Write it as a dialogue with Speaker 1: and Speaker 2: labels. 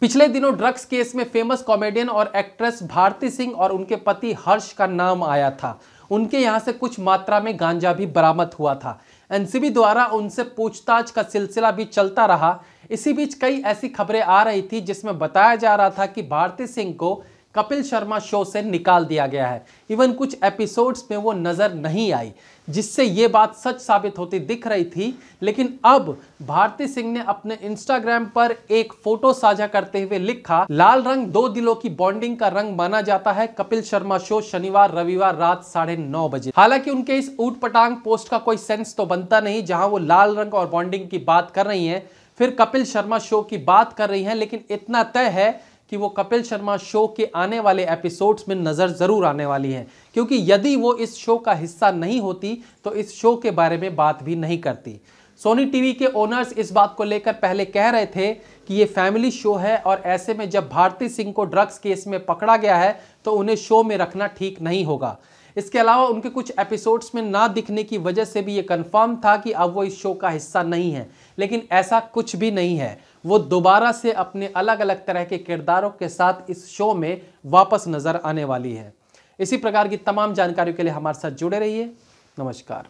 Speaker 1: पिछले दिनों drugs case में फेमस कॉमेडियन और एक्ट्रेस भारती सिंह और उनके पति हर्ष का नाम आया था उनके यहाँ से कुछ मात्रा में गांजा भी बरामद हुआ था एनसीबी द्वारा उनसे पूछताछ का सिलसिला भी चलता रहा इसी बीच कई ऐसी खबरें आ रही थी जिसमें बताया जा रहा था कि भारती सिंह को कपिल शर्मा शो से निकाल दिया गया है इवन कुछ एपिसोड्स में वो नज़र नहीं आई जिससे ये बात सच साबित होती दिख रही थी लेकिन अब भारती सिंह ने अपने इंस्टाग्राम पर एक फोटो साझा करते हुए लिखा लाल रंग दो दिलों की बॉन्डिंग का रंग माना जाता है कपिल शर्मा शो शनिवार रविवार रात साढ़े नौ बजे हालांकि उनके इस ऊट पटांग पोस्ट का कोई सेंस तो बनता नहीं जहां वो लाल रंग और बॉन्डिंग की बात कर रही है फिर कपिल शर्मा शो की बात कर रही हैं लेकिन इतना तय है कि वो कपिल शर्मा शो के आने वाले एपिसोड्स में नज़र ज़रूर आने वाली हैं क्योंकि यदि वो इस शो का हिस्सा नहीं होती तो इस शो के बारे में बात भी नहीं करती सोनी टीवी के ओनर्स इस बात को लेकर पहले कह रहे थे कि ये फैमिली शो है और ऐसे में जब भारती सिंह को ड्रग्स केस में पकड़ा गया है तो उन्हें शो में रखना ठीक नहीं होगा इसके अलावा उनके कुछ एपिसोड्स में ना दिखने की वजह से भी ये कंफर्म था कि अब वो इस शो का हिस्सा नहीं है लेकिन ऐसा कुछ भी नहीं है वो दोबारा से अपने अलग अलग तरह के किरदारों के साथ इस शो में वापस नज़र आने वाली है इसी प्रकार की तमाम जानकारियों के लिए हमारे साथ जुड़े रहिए नमस्कार